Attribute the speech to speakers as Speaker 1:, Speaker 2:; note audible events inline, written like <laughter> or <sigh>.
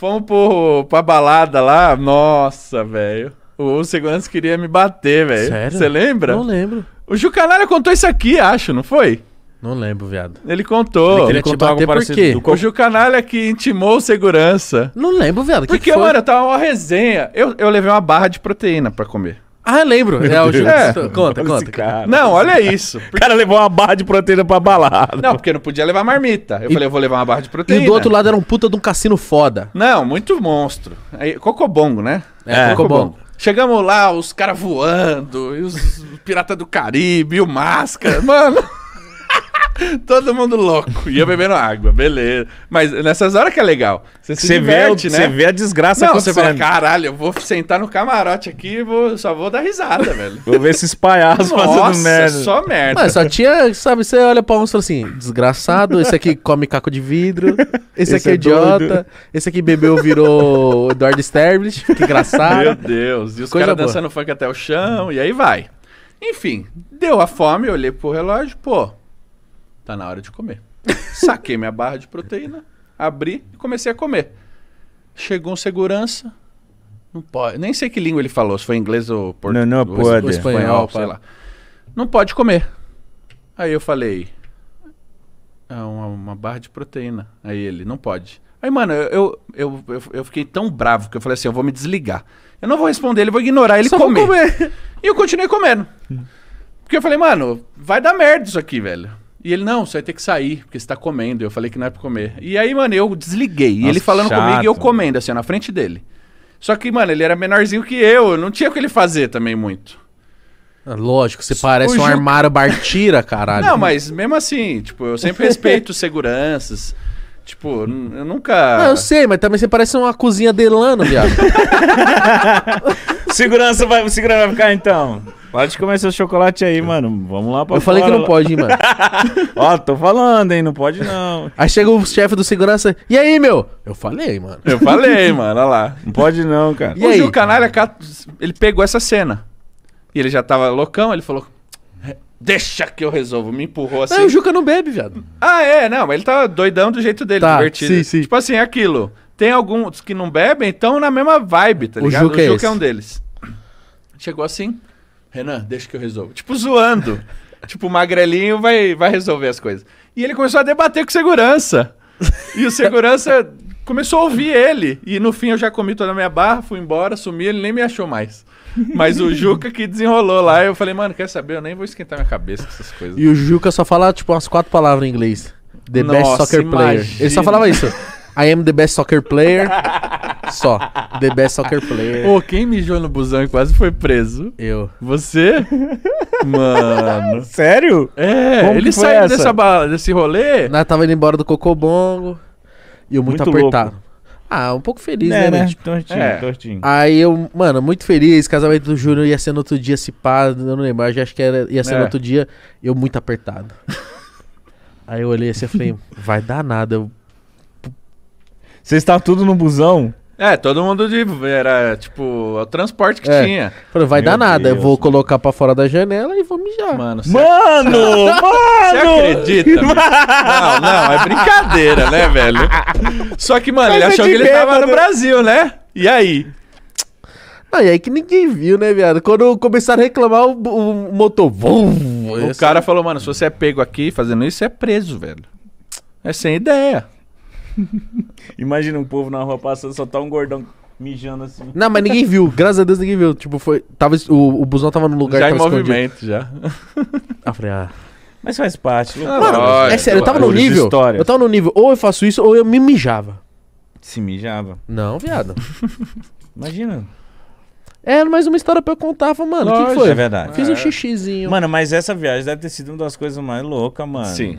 Speaker 1: Fomos pro, pra balada lá. Nossa, velho. O segurança queria me bater, velho. Sério? Você lembra? Não lembro. O Jucanara contou isso aqui, acho, não foi? Não lembro, viado. Ele contou. Ele, te contou algo parecido. Por quê? Do... O Canalha que intimou o segurança.
Speaker 2: Não lembro, viado. Porque, que mano,
Speaker 1: tava uma resenha. Eu, eu levei uma barra de proteína para comer.
Speaker 2: Ah, lembro. É, o é. Conta, conta. Cara. Não, olha isso. O cara levou uma barra de proteína pra balada. Não,
Speaker 1: porque não podia levar marmita. Eu e... falei, eu vou levar uma barra de proteína. E do outro
Speaker 2: lado era um puta de um cassino foda.
Speaker 1: Não, muito monstro. Aí, Cocobongo, né? É, é Cocobongo. Chegamos lá, os caras voando, e os Pirata do Caribe, e o Máscara. Mano. <laughs> Todo mundo louco. E eu bebendo água, beleza. Mas nessas horas que é legal. Você se diverte, vê, né? Você vê a desgraça Não, você fala, caralho, eu vou sentar no camarote aqui e vou, só vou dar risada, velho. <laughs>
Speaker 2: Vou ver esses palhaços fazendo é merda. só merda. Mas só tinha, sabe, você olha pra um e fala assim, desgraçado, esse aqui come caco de vidro, esse, esse aqui é, é idiota, doido. esse aqui bebeu virou Eduardo Sterblich, que <laughs> engraçado. Meu Deus, e os caras dançando
Speaker 1: funk até o chão, e aí vai. Enfim, deu a fome, olhei pro relógio, pô, Tá na hora de comer. <laughs> Saquei minha barra de proteína, abri e comecei a comer. Chegou um segurança. Não pode. Nem sei que língua ele falou, se foi inglês ou português. Não, não, ou pode. Ou espanhol, sei é. lá. Não pode comer. Aí eu falei. é uma, uma barra de proteína. Aí ele, não pode. Aí, mano, eu, eu, eu, eu, fiquei tão bravo que eu falei assim: eu vou me desligar. Eu não vou responder, ele vou ignorar, ele Só comer. comer. E eu continuei comendo. Hum. Porque eu falei, mano, vai dar merda isso aqui, velho. E ele, não, você vai ter que sair, porque você tá comendo. Eu falei que não é pra comer. E aí, mano, eu desliguei. Nossa, e ele falando chato. comigo e eu comendo, assim, na frente dele. Só que, mano, ele era menorzinho que eu. Não tinha o que ele fazer também muito.
Speaker 2: Ah, lógico, você parece Ju... um armário Bartira, caralho. Não, mas mesmo
Speaker 1: assim, tipo, eu sempre respeito seguranças. Tipo, eu
Speaker 2: nunca. Não, ah, eu sei, mas também você parece uma cozinha de lano, viado. <laughs> segurança, vai, segurança vai ficar então. Pode comer seu chocolate aí, mano. Vamos lá pra Eu fora. falei que não pode, hein, mano. <laughs> Ó, tô falando, hein? Não pode, não. Aí chega o chefe do segurança. E aí, meu? Eu falei, mano. Eu falei, mano. Olha lá. Não pode, não, cara. E Hoje aí? o
Speaker 1: canalha, ele pegou essa cena. E ele já tava loucão, ele falou: Deixa que eu resolvo. Me empurrou assim. Não, o Juca
Speaker 2: não bebe, viado.
Speaker 1: Ah, é, não. Ele tá doidão do jeito dele, tá, divertido. Sim, sim. Tipo assim, é aquilo. Tem alguns que não bebem, então na mesma vibe, tá o ligado? Juca o é Juca é, é um deles. Chegou assim, Renan, deixa que eu resolvo. Tipo, zoando. <laughs> tipo, o magrelinho vai, vai resolver as coisas. E ele começou a debater com segurança. E o segurança começou a ouvir ele. E no fim eu já comi toda a minha barra, fui embora, sumi, ele nem me achou mais. Mas o Juca que desenrolou lá, eu falei, mano, quer saber? Eu nem vou esquentar minha cabeça com essas coisas. E
Speaker 2: o Juca só fala, tipo, umas quatro palavras em inglês. The Nossa, best soccer imagina. player. Ele só falava isso. I am the best soccer player. Só. The best soccer player. Ô,
Speaker 1: oh, quem mijou no busão e quase foi preso? Eu.
Speaker 2: Você? Mano. Sério? É, Como ele saiu dessa dessa, desse rolê. Nós tava indo embora do Cocobongo. E eu muito, muito apertado. Louco. Ah, um pouco feliz, é, né? né? né? Tipo, tortinho, é. tortinho. Aí eu, mano, muito feliz. Casamento do Júnior ia ser no outro dia, se pá, eu não lembro. Eu já acho que era, ia ser é. no outro dia. Eu muito apertado. <laughs> Aí eu olhei assim e falei, vai dar nada. Eu... Vocês tá tudo no busão?
Speaker 1: É, todo mundo de. Era tipo o transporte que é. tinha. Falei, vai Meu dar nada. Deus,
Speaker 2: eu vou mano. colocar pra fora da janela e vou mijar. Mano, você mano! Ac... <laughs> mano! Você acredita?
Speaker 1: Mano. não, não, é brincadeira, né, velho? Só que, mano, Mas ele é achou que ele bêbado. tava no Brasil,
Speaker 2: né? E aí? Ah, e aí que ninguém viu, né, viado? Quando começaram a reclamar, o, o motor. Vum,
Speaker 1: o cara falou, mano, se você é pego aqui fazendo isso, você é
Speaker 2: preso, velho. É sem ideia.
Speaker 1: <laughs> Imagina um povo na rua passando, só tá um gordão mijando assim. Não, mas ninguém viu.
Speaker 2: Graças a Deus ninguém viu. Tipo, foi. Tava, o, o busão tava no lugar já que em movimento, escondido. já. <laughs> Ah, falei, ah. Mas faz parte. Mano, é sério, eu tava no nível. História. Eu tava no nível, ou eu faço isso, ou eu me mijava. Se mijava. Não, viado. <laughs> Imagina. É, mais uma história pra eu contar. Falei, mano, o que foi? É verdade. Fiz um é. xixizinho. Mano,
Speaker 1: mas essa viagem deve ter sido uma das coisas mais loucas, mano. Sim.